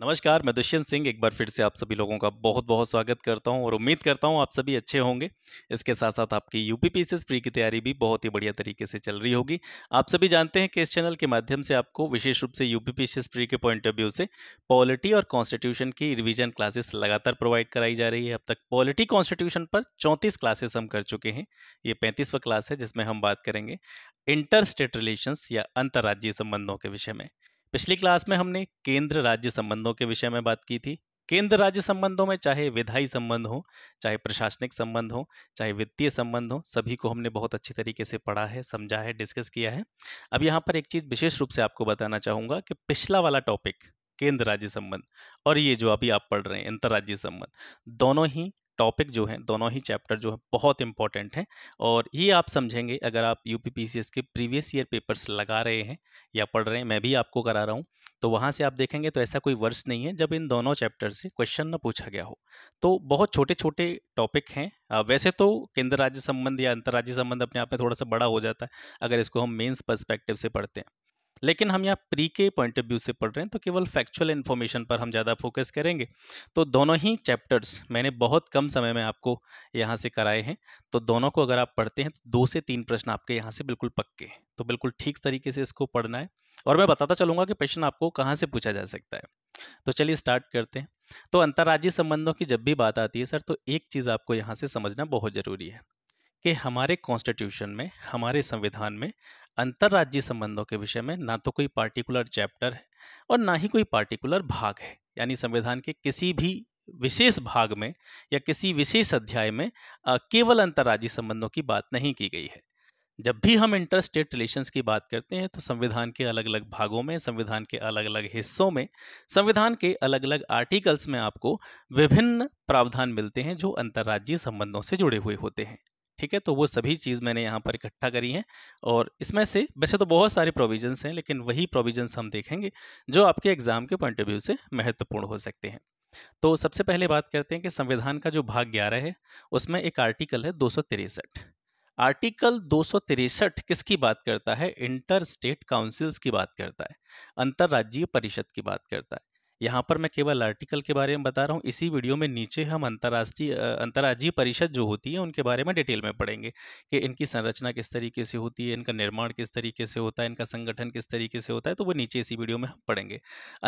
नमस्कार मैं दुष्यंत सिंह एक बार फिर से आप सभी लोगों का बहुत बहुत स्वागत करता हूं और उम्मीद करता हूं आप सभी अच्छे होंगे इसके साथ साथ आपकी यू पी प्री की तैयारी भी बहुत ही बढ़िया तरीके से चल रही होगी आप सभी जानते हैं कि इस चैनल के माध्यम से आपको विशेष रूप से यू पी प्री के पॉइंट ऑफ व्यू से पॉलिटी और कॉन्स्टिट्यूशन की रिविजन क्लासेस लगातार प्रोवाइड कराई जा रही है अब तक पॉलिटी कॉन्स्टिट्यूशन पर चौंतीस क्लासेस हम कर चुके हैं ये पैंतीसवा क्लास है जिसमें हम बात करेंगे इंटर स्टेट रिलेशंस या अंतर्राज्यीय संबंधों के विषय में पिछली क्लास में हमने केंद्र राज्य संबंधों के विषय में बात की थी केंद्र राज्य संबंधों में चाहे विधायी संबंध हो चाहे प्रशासनिक संबंध हो चाहे वित्तीय संबंध हो सभी को हमने बहुत अच्छी तरीके से पढ़ा है समझा है डिस्कस किया है अब यहाँ पर एक चीज़ विशेष रूप से आपको बताना चाहूँगा कि पिछला वाला टॉपिक केंद्र राज्य संबंध और ये जो अभी आप पढ़ रहे हैं अंतर्राज्यीय संबंध दोनों ही टॉपिक जो हैं दोनों ही चैप्टर जो है बहुत इंपॉर्टेंट हैं और ये आप समझेंगे अगर आप यू के प्रीवियस ईयर पेपर्स लगा रहे हैं या पढ़ रहे हैं मैं भी आपको करा रहा हूँ तो वहाँ से आप देखेंगे तो ऐसा कोई वर्ष नहीं है जब इन दोनों चैप्टर से क्वेश्चन ना पूछा गया हो तो बहुत छोटे छोटे टॉपिक हैं वैसे तो केंद्र राज्य संबंध या अंतर्राज्य संबंध अपने आप में थोड़ा सा बड़ा हो जाता है अगर इसको हम मेन्स पर्स्पेक्टिव से पढ़ते हैं लेकिन हम यहाँ प्री के पॉइंट ऑफ व्यू से पढ़ रहे हैं तो केवल फैक्चुअल इन्फॉर्मेशन पर हम ज़्यादा फोकस करेंगे तो दोनों ही चैप्टर्स मैंने बहुत कम समय में आपको यहाँ से कराए हैं तो दोनों को अगर आप पढ़ते हैं तो दो से तीन प्रश्न आपके यहाँ से बिल्कुल पक्के हैं तो बिल्कुल ठीक तरीके से इसको पढ़ना है और मैं बताता चलूँगा कि प्रश्न आपको कहाँ से पूछा जा सकता है तो चलिए स्टार्ट करते हैं तो अंतर्राज्यीय संबंधों की जब भी बात आती है सर तो एक चीज़ आपको यहाँ से समझना बहुत ज़रूरी है कि हमारे कॉन्स्टिट्यूशन में हमारे संविधान में अंतर्राज्यीय संबंधों के विषय में ना तो कोई पार्टिकुलर चैप्टर है और ना ही कोई पार्टिकुलर भाग है यानी संविधान के किसी भी विशेष भाग में या किसी विशेष अध्याय में केवल अंतर्राज्यीय संबंधों की बात नहीं की गई है जब भी हम इंटर स्टेट रिलेशंस की बात करते हैं तो संविधान के अलग अलग भागों में संविधान के अलग अलग हिस्सों में संविधान के अलग अलग आर्टिकल्स में आपको विभिन्न प्रावधान मिलते हैं जो अंतर्राज्यीय संबंधों से जुड़े हुए होते हैं ठीक है तो वो सभी चीज़ मैंने यहाँ पर इकट्ठा करी है और इसमें से वैसे तो बहुत सारे प्रोविजंस हैं लेकिन वही प्रोविजंस हम देखेंगे जो आपके एग्ज़ाम के पॉइंट ऑफ व्यू से महत्वपूर्ण हो सकते हैं तो सबसे पहले बात करते हैं कि संविधान का जो भाग ग्यारह है उसमें एक आर्टिकल है दो आर्टिकल दो किसकी बात करता है इंटर स्टेट काउंसिल्स की बात करता है अंतर्राज्यीय परिषद की बात करता है यहाँ पर मैं केवल आर्टिकल के बारे में बता रहा हूँ इसी वीडियो में नीचे हम अंतर्राष्ट्रीय अंतर्राज्यीय परिषद जो होती है उनके बारे में डिटेल में पढ़ेंगे कि इनकी संरचना किस तरीके से होती है इनका निर्माण किस तरीके से होता है इनका संगठन किस तरीके से होता है तो वो नीचे इसी वीडियो में हम पढ़ेंगे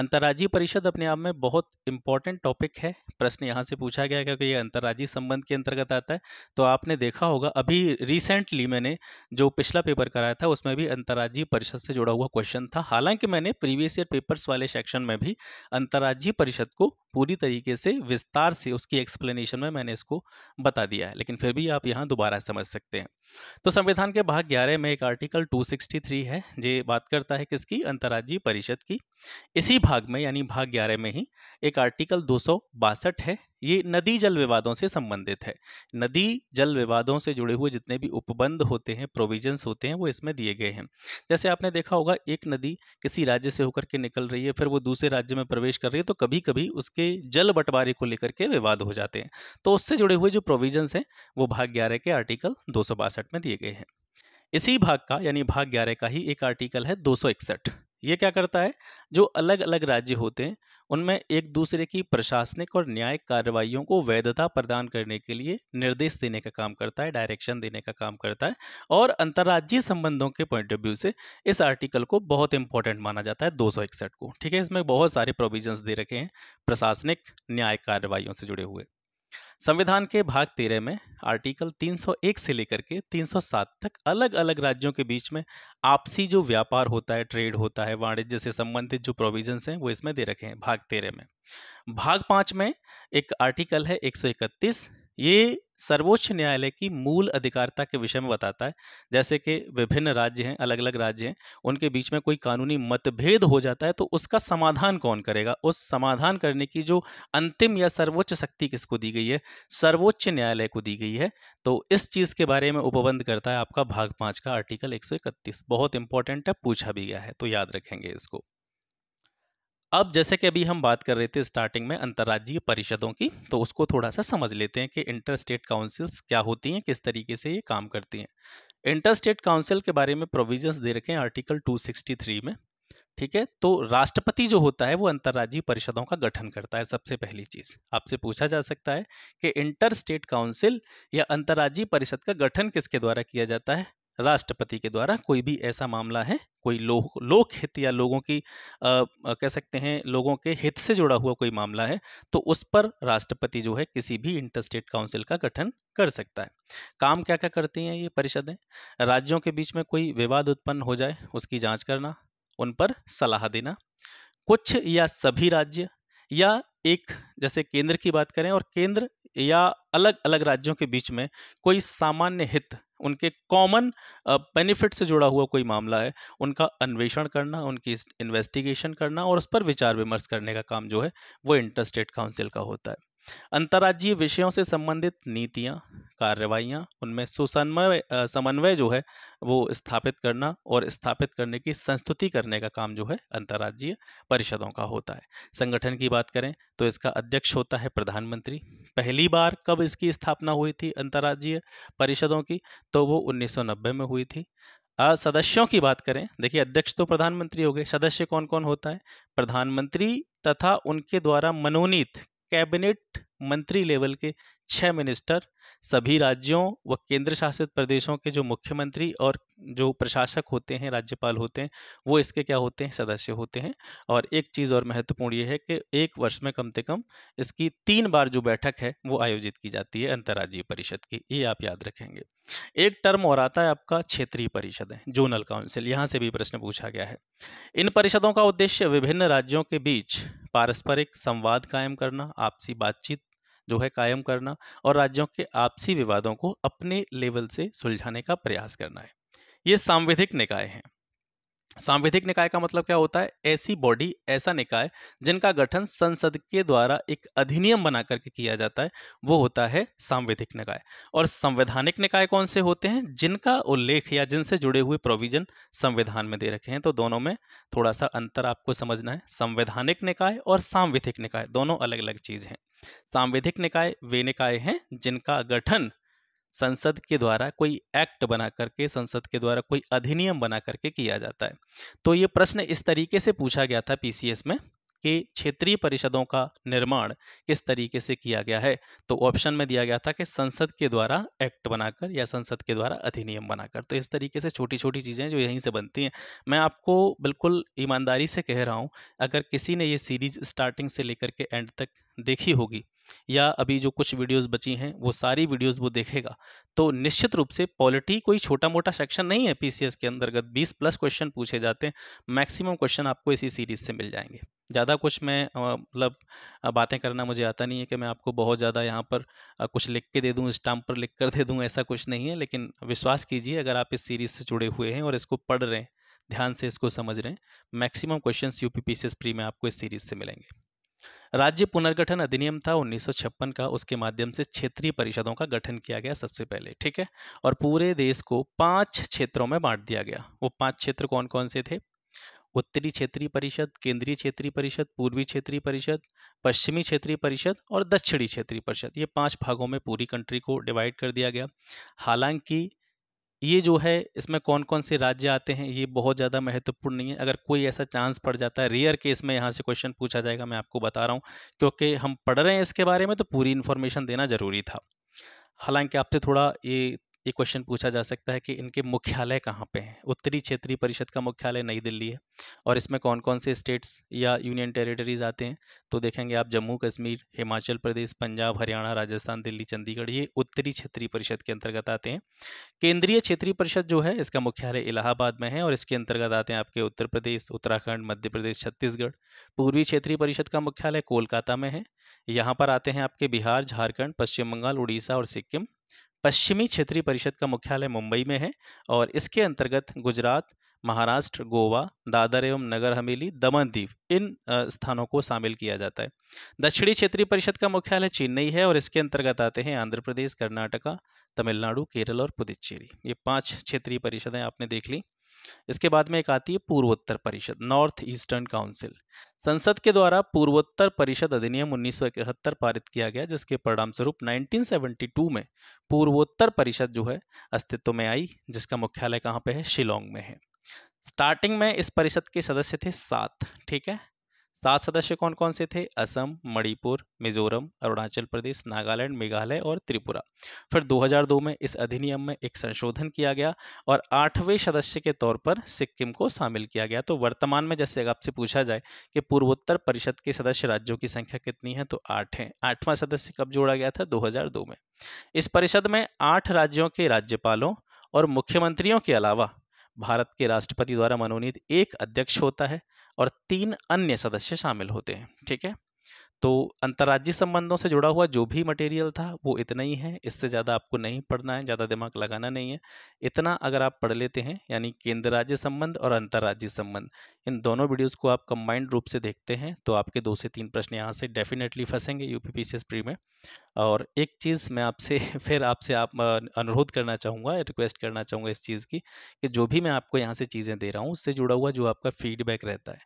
अंतर्राज्यीय परिषद अपने आप में बहुत इंपॉर्टेंट टॉपिक है प्रश्न यहाँ से पूछा गया क्योंकि ये अंतर्राज्यीय संबंध के अंतर्गत आता है तो आपने देखा होगा अभी रिसेंटली मैंने जो पिछला पेपर कराया था उसमें भी अंतर्राज्यीय परिषद से जुड़ा हुआ क्वेश्चन था हालांकि मैंने प्रीवियस ईयर पेपर्स वाले सेक्शन में भी अंतर्राज्यीय परिषद को पूरी तरीके से विस्तार से उसकी एक्सप्लेनेशन में मैंने इसको बता दिया है लेकिन फिर भी आप यहाँ दोबारा समझ सकते हैं तो संविधान के भाग ग्यारह में एक आर्टिकल 263 है ये बात करता है किसकी अंतर्राज्यीय परिषद की इसी भाग में यानी भाग ग्यारह में ही एक आर्टिकल दो है ये नदी जल विवादों से संबंधित है नदी जल विवादों से जुड़े हुए जितने भी उपबंध होते हैं प्रोविजंस होते हैं वो इसमें दिए गए हैं जैसे आपने देखा होगा एक नदी किसी राज्य से होकर के निकल रही है फिर वो दूसरे राज्य में प्रवेश कर रही है तो कभी कभी उसके के जल बंटवारे को लेकर के विवाद हो जाते हैं तो उससे जुड़े हुए जो प्रोविजंस हैं वो भाग ग्यारह के आर्टिकल दो में दिए गए हैं इसी भाग का यानी भाग ग्यारह का ही एक आर्टिकल है दो ये क्या करता है जो अलग अलग राज्य होते हैं उनमें एक दूसरे की प्रशासनिक और न्यायिक कार्रवाइयों को वैधता प्रदान करने के लिए निर्देश देने का काम करता है डायरेक्शन देने का काम करता है और अंतर्राज्यीय संबंधों के पॉइंट ऑफ व्यू से इस आर्टिकल को बहुत इंपॉर्टेंट माना जाता है दो को ठीक है इसमें बहुत सारे प्रोविजन्स दे रखे हैं प्रशासनिक न्यायिक कार्रवाइयों से जुड़े हुए संविधान के भाग तेरह में आर्टिकल 301 से लेकर के 307 तक अलग अलग राज्यों के बीच में आपसी जो व्यापार होता है ट्रेड होता है वाणिज्य से संबंधित जो प्रोविजंस हैं वो इसमें दे रखे हैं भाग तेरह में भाग पाँच में एक आर्टिकल है 131 ये सर्वोच्च न्यायालय की मूल अधिकारिता के विषय में बताता है जैसे कि विभिन्न राज्य हैं अलग अलग राज्य हैं उनके बीच में कोई कानूनी मतभेद हो जाता है तो उसका समाधान कौन करेगा उस समाधान करने की जो अंतिम या सर्वोच्च शक्ति किसको दी गई है सर्वोच्च न्यायालय को दी गई है तो इस चीज़ के बारे में उपबंध करता है आपका भाग पाँच का आर्टिकल एक बहुत इंपॉर्टेंट है पूछा भी गया है तो याद रखेंगे इसको अब जैसे कि अभी हम बात कर रहे थे स्टार्टिंग में अंतर्राज्यीय परिषदों की तो उसको थोड़ा सा समझ लेते हैं कि इंटर स्टेट काउंसिल्स क्या होती हैं किस तरीके से ये काम करती हैं इंटर स्टेट काउंसिल के बारे में प्रोविजंस दे रखे हैं आर्टिकल 263 में ठीक है तो राष्ट्रपति जो होता है वो अंतर्राज्यीय परिषदों का गठन करता है सबसे पहली चीज आपसे पूछा जा सकता है कि इंटर स्टेट काउंसिल या अंतर्राज्यीय परिषद का गठन किसके द्वारा किया जाता है राष्ट्रपति के द्वारा कोई भी ऐसा मामला है कोई लो, लोक हित या लोगों की आ, कह सकते हैं लोगों के हित से जुड़ा हुआ कोई मामला है तो उस पर राष्ट्रपति जो है किसी भी इंटरस्टेट काउंसिल का गठन कर सकता है काम क्या क्या करती हैं ये परिषदें राज्यों के बीच में कोई विवाद उत्पन्न हो जाए उसकी जाँच करना उन पर सलाह देना कुछ या सभी राज्य या एक जैसे केंद्र की बात करें और केंद्र या अलग अलग राज्यों के बीच में कोई सामान्य हित उनके कॉमन बेनिफिट से जुड़ा हुआ कोई मामला है उनका अन्वेषण करना उनकी इन्वेस्टिगेशन करना और उस पर विचार विमर्श करने का काम जो है वो इंटर स्टेट काउंसिल का होता है अंतर्राज्यीय विषयों से संबंधित नीतियाँ कार्रवाइयाँ उनमें सुसमन्वय समन्वय जो है वो स्थापित करना और स्थापित करने की संस्तुति करने का काम जो है अंतर्राज्यीय परिषदों का होता है संगठन की बात करें तो इसका अध्यक्ष होता है प्रधानमंत्री पहली बार कब इसकी स्थापना हुई थी अंतर्राज्यीय परिषदों की तो वो उन्नीस में हुई थी सदस्यों की बात करें देखिए अध्यक्ष तो प्रधानमंत्री हो गए सदस्य कौन कौन होता है प्रधानमंत्री तथा उनके द्वारा मनोनीत कैबिनेट मंत्री लेवल के छः मिनिस्टर सभी राज्यों व केंद्र शासित प्रदेशों के जो मुख्यमंत्री और जो प्रशासक होते हैं राज्यपाल होते हैं वो इसके क्या होते हैं सदस्य होते हैं और एक चीज़ और महत्वपूर्ण ये है कि एक वर्ष में कम से कम इसकी तीन बार जो बैठक है वो आयोजित की जाती है अंतर्राज्यीय परिषद की ये आप याद रखेंगे एक टर्म और आता है आपका क्षेत्रीय परिषद है जोनल काउंसिल यहाँ से भी प्रश्न पूछा गया है इन परिषदों का उद्देश्य विभिन्न राज्यों के बीच पारस्परिक संवाद कायम करना आपसी बातचीत जो है कायम करना और राज्यों के आपसी विवादों को अपने लेवल से सुलझाने का प्रयास करना है ये सांविधिक निकाय हैं सांविधिक निकाय का मतलब क्या होता है ऐसी बॉडी ऐसा निकाय जिनका गठन संसद के द्वारा एक अधिनियम बना करके किया जाता है वो होता है सांविधिक निकाय और संवैधानिक निकाय कौन से होते हैं जिनका उल्लेख या जिनसे जुड़े हुए प्रोविजन संविधान में दे रखे हैं तो दोनों में थोड़ा सा अंतर आपको समझना है संवैधानिक निकाय और सांविधिक निकाय दोनों अलग अलग चीज़ हैं सांविधिक निकाय वे निकाय हैं जिनका गठन संसद के द्वारा कोई एक्ट बना करके संसद के द्वारा कोई अधिनियम बना करके किया जाता है तो ये प्रश्न इस तरीके से पूछा गया था पीसीएस में कि क्षेत्रीय परिषदों का निर्माण किस तरीके से किया गया है तो ऑप्शन में दिया गया था कि संसद के द्वारा एक्ट बनाकर या संसद के द्वारा अधिनियम बनाकर तो इस तरीके से छोटी छोटी चीज़ें जो यहीं से बनती हैं मैं आपको बिल्कुल ईमानदारी से कह रहा हूँ अगर किसी ने ये सीरीज स्टार्टिंग से लेकर के एंड तक देखी होगी या अभी जो कुछ वीडियोस बची हैं वो सारी वीडियोस वो देखेगा तो निश्चित रूप से पॉलिटी कोई छोटा मोटा सेक्शन नहीं है पीसीएस के अंतर्गत 20 प्लस क्वेश्चन पूछे जाते हैं मैक्सिमम क्वेश्चन आपको इसी सीरीज से मिल जाएंगे ज़्यादा कुछ मैं मतलब बातें करना मुझे आता नहीं है कि मैं आपको बहुत ज़्यादा यहाँ पर कुछ लिख के दे दूँ स्टाम्प पर लिख कर दे दूँ ऐसा कुछ नहीं है लेकिन विश्वास कीजिए अगर आप इस सीरीज़ से जुड़े हुए हैं और इसको पढ़ रहे हैं ध्यान से इसको समझ रहे हैं maximum questions U P pre में आपको इस सीरीज़ से मिलेंगे राज्य पुनर्गठन अधिनियम था उन्नीस का उसके माध्यम से क्षेत्रीय परिषदों का गठन किया गया सबसे पहले ठीक है और पूरे देश को पांच क्षेत्रों में बांट दिया गया वो पांच क्षेत्र कौन कौन से थे उत्तरी क्षेत्रीय परिषद केंद्रीय क्षेत्रीय परिषद पूर्वी क्षेत्रीय परिषद पश्चिमी क्षेत्रीय परिषद और दक्षिणी क्षेत्रीय परिषद ये पांच भागों में पूरी कंट्री को डिवाइड कर दिया गया हालांकि ये जो है इसमें कौन कौन से राज्य आते हैं ये बहुत ज़्यादा महत्वपूर्ण नहीं है अगर कोई ऐसा चांस पड़ जाता है रेयर केस में यहाँ से क्वेश्चन पूछा जाएगा मैं आपको बता रहा हूँ क्योंकि हम पढ़ रहे हैं इसके बारे में तो पूरी इन्फॉर्मेशन देना ज़रूरी था हालांकि आपसे थोड़ा ये ये क्वेश्चन पूछा जा सकता है कि इनके मुख्यालय कहाँ पे हैं उत्तरी क्षेत्रीय परिषद का मुख्यालय नई दिल्ली है और इसमें कौन कौन से स्टेट्स या यूनियन टेरिटरीज आते हैं तो देखेंगे आप जम्मू कश्मीर हिमाचल प्रदेश पंजाब हरियाणा राजस्थान दिल्ली चंडीगढ़ ये उत्तरी क्षेत्रीय परिषद के अंतर्गत आते हैं केंद्रीय क्षेत्रीय परिषद जो है इसका मुख्यालय इलाहाबाद में है और इसके अंतर्गत आते हैं आपके उत्तर प्रदेश उत्तराखंड मध्य प्रदेश छत्तीसगढ़ पूर्वी क्षेत्रीय परिषद का मुख्यालय कोलकाता में है यहाँ पर आते हैं आपके बिहार झारखंड पश्चिम बंगाल उड़ीसा और सिक्किम पश्चिमी क्षेत्रीय परिषद का मुख्यालय मुंबई में है और इसके अंतर्गत गुजरात महाराष्ट्र गोवा दादर एवं नगर हवेली दमन दीव इन स्थानों को शामिल किया जाता है दक्षिणी क्षेत्रीय परिषद का मुख्यालय चेन्नई है और इसके अंतर्गत आते हैं आंध्र प्रदेश कर्नाटका तमिलनाडु केरल और पुदुच्चेरी ये पांच क्षेत्रीय परिषदें आपने देख ली इसके बाद में एक आती है पूर्वोत्तर परिषद नॉर्थ ईस्टर्न काउंसिल संसद के द्वारा पूर्वोत्तर परिषद अधिनियम 1971 पारित किया गया जिसके परिणाम स्वरूप 1972 में पूर्वोत्तर परिषद जो है अस्तित्व में आई जिसका मुख्यालय कहाँ पे है शिलोंग में है स्टार्टिंग में इस परिषद के सदस्य थे सात ठीक है सात सदस्य कौन कौन से थे असम मणिपुर मिजोरम अरुणाचल प्रदेश नागालैंड मेघालय और त्रिपुरा फिर 2002 में इस अधिनियम में एक संशोधन किया गया और आठवें सदस्य के तौर पर सिक्किम को शामिल किया गया तो वर्तमान में जैसे अगर आपसे पूछा जाए कि पूर्वोत्तर परिषद के सदस्य राज्यों की संख्या कितनी है तो आठ है आठवां सदस्य कब जोड़ा गया था दो में इस परिषद में आठ राज्यों के राज्यपालों और मुख्यमंत्रियों के अलावा भारत के राष्ट्रपति द्वारा मनोनीत एक अध्यक्ष होता है और तीन अन्य सदस्य शामिल होते हैं ठीक है तो अंतर्राज्यीय संबंधों से जुड़ा हुआ जो भी मटेरियल था वो इतना ही है इससे ज़्यादा आपको नहीं पढ़ना है ज़्यादा दिमाग लगाना नहीं है इतना अगर आप पढ़ लेते हैं यानी केंद्र राज्य संबंध और अंतर्राज्यीय संबंध इन दोनों वीडियोस को आप कंबाइंड रूप से देखते हैं तो आपके दो से तीन प्रश्न यहाँ से डेफिनेटली फंसेंगे यू पी प्री में और एक चीज़ मैं आपसे फिर आपसे आप अनुरोध करना चाहूँगा रिक्वेस्ट करना चाहूँगा इस चीज़ की कि जो भी मैं आपको यहाँ से चीज़ें दे रहा हूँ उससे जुड़ा हुआ जो आपका फीडबैक रहता है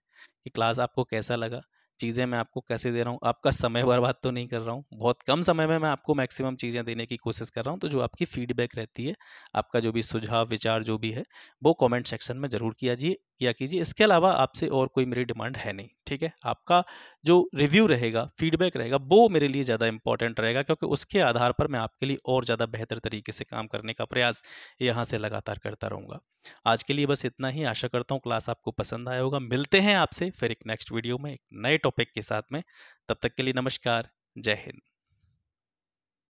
कि क्लास आपको कैसा लगा चीज़ें मैं आपको कैसे दे रहा हूँ आपका समय बर्बाद तो नहीं कर रहा हूँ बहुत कम समय में मैं आपको मैक्सिमम चीज़ें देने की कोशिश कर रहा हूँ तो जो आपकी फीडबैक रहती है आपका जो भी सुझाव विचार जो भी है वो कमेंट सेक्शन में ज़रूर किया जाइए किया कीजिए इसके अलावा आपसे और कोई मेरी डिमांड है नहीं ठीक है आपका जो रिव्यू रहेगा फीडबैक रहेगा वो मेरे लिए ज़्यादा इंपॉर्टेंट रहेगा क्योंकि उसके आधार पर मैं आपके लिए और ज़्यादा बेहतर तरीके से काम करने का प्रयास यहाँ से लगातार करता रहूँगा आज के लिए बस इतना ही आशा करता हूँ क्लास आपको पसंद आया होगा मिलते हैं आपसे फिर एक नेक्स्ट वीडियो में एक नए टॉपिक के साथ में तब तक के लिए नमस्कार जय हिंद